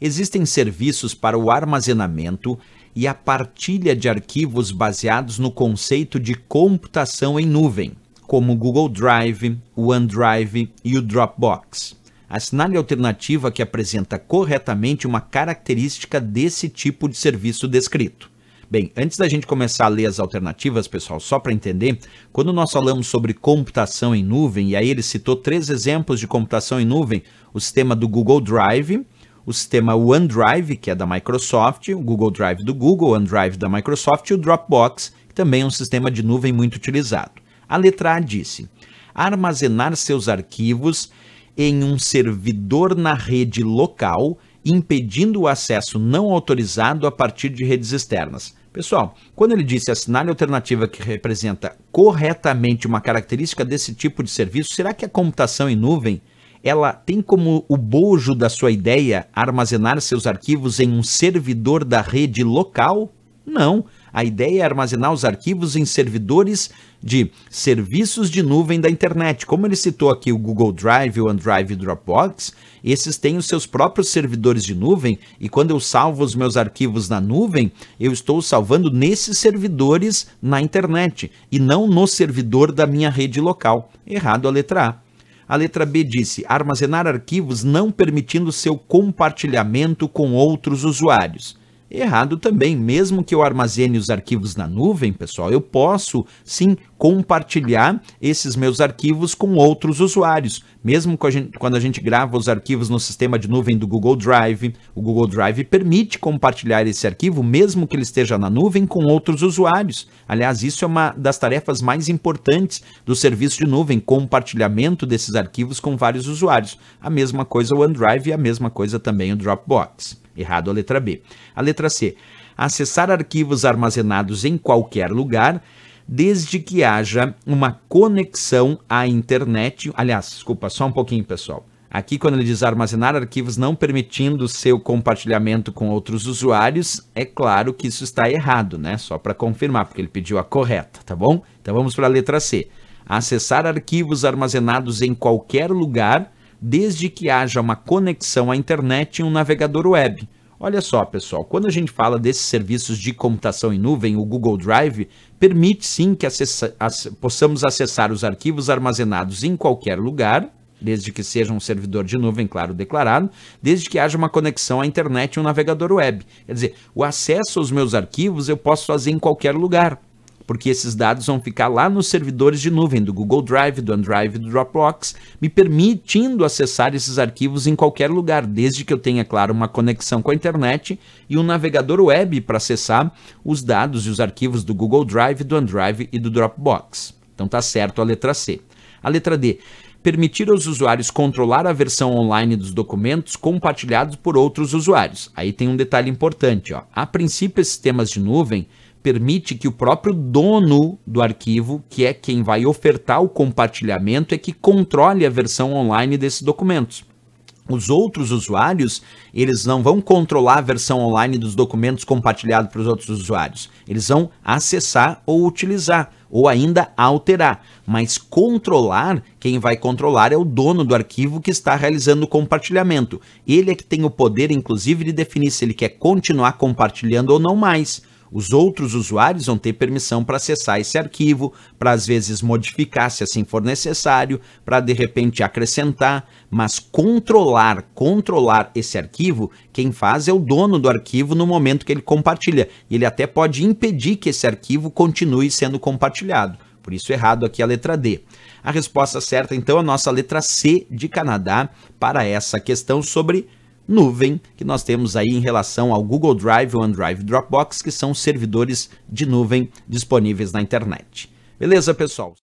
Existem serviços para o armazenamento e a partilha de arquivos baseados no conceito de computação em nuvem, como o Google Drive, o OneDrive e o Dropbox. Assinale a alternativa que apresenta corretamente uma característica desse tipo de serviço descrito. Bem, antes da gente começar a ler as alternativas, pessoal, só para entender, quando nós falamos sobre computação em nuvem, e aí ele citou três exemplos de computação em nuvem: o sistema do Google Drive, o sistema OneDrive, que é da Microsoft, o Google Drive do Google, o OneDrive da Microsoft e o Dropbox, que também é um sistema de nuvem muito utilizado. A letra A disse: armazenar seus arquivos em um servidor na rede local, impedindo o acesso não autorizado a partir de redes externas. Pessoal, quando ele disse assinale a alternativa que representa corretamente uma característica desse tipo de serviço, será que a é computação em nuvem ela tem como o bojo da sua ideia armazenar seus arquivos em um servidor da rede local? Não. A ideia é armazenar os arquivos em servidores de serviços de nuvem da internet. Como ele citou aqui o Google Drive, o OneDrive e o Dropbox, esses têm os seus próprios servidores de nuvem e quando eu salvo os meus arquivos na nuvem, eu estou salvando nesses servidores na internet e não no servidor da minha rede local. Errado a letra A. A letra B disse: armazenar arquivos não permitindo seu compartilhamento com outros usuários. Errado também, mesmo que eu armazene os arquivos na nuvem, pessoal, eu posso sim compartilhar esses meus arquivos com outros usuários. Mesmo a gente, quando a gente grava os arquivos no sistema de nuvem do Google Drive, o Google Drive permite compartilhar esse arquivo, mesmo que ele esteja na nuvem, com outros usuários. Aliás, isso é uma das tarefas mais importantes do serviço de nuvem, compartilhamento desses arquivos com vários usuários. A mesma coisa o OneDrive e a mesma coisa também o Dropbox. Errado a letra B. A letra C. Acessar arquivos armazenados em qualquer lugar, desde que haja uma conexão à internet. Aliás, desculpa, só um pouquinho, pessoal. Aqui, quando ele diz armazenar arquivos não permitindo seu compartilhamento com outros usuários, é claro que isso está errado, né? Só para confirmar, porque ele pediu a correta, tá bom? Então vamos para a letra C. Acessar arquivos armazenados em qualquer lugar, desde que haja uma conexão à internet e um navegador web. Olha só, pessoal, quando a gente fala desses serviços de computação em nuvem, o Google Drive permite sim que acessa, ac, possamos acessar os arquivos armazenados em qualquer lugar, desde que seja um servidor de nuvem, claro, declarado, desde que haja uma conexão à internet e um navegador web. Quer dizer, o acesso aos meus arquivos eu posso fazer em qualquer lugar porque esses dados vão ficar lá nos servidores de nuvem do Google Drive, do OneDrive, do Dropbox, me permitindo acessar esses arquivos em qualquer lugar, desde que eu tenha, claro, uma conexão com a internet e um navegador web para acessar os dados e os arquivos do Google Drive, do OneDrive e do Dropbox. Então tá certo a letra C. A letra D. Permitir aos usuários controlar a versão online dos documentos compartilhados por outros usuários. Aí tem um detalhe importante. Ó. A princípio, esses sistemas de nuvem permite que o próprio dono do arquivo, que é quem vai ofertar o compartilhamento, é que controle a versão online desses documentos os outros usuários, eles não vão controlar a versão online dos documentos compartilhados para os outros usuários. Eles vão acessar ou utilizar, ou ainda alterar. Mas controlar, quem vai controlar é o dono do arquivo que está realizando o compartilhamento. Ele é que tem o poder, inclusive, de definir se ele quer continuar compartilhando ou não mais os outros usuários vão ter permissão para acessar esse arquivo, para às vezes modificar se assim for necessário, para de repente acrescentar, mas controlar, controlar esse arquivo, quem faz é o dono do arquivo no momento que ele compartilha. Ele até pode impedir que esse arquivo continue sendo compartilhado. Por isso, errado aqui a letra D. A resposta certa, então, é a nossa letra C de Canadá para essa questão sobre nuvem que nós temos aí em relação ao Google Drive, OneDrive, Dropbox, que são servidores de nuvem disponíveis na internet. Beleza, pessoal?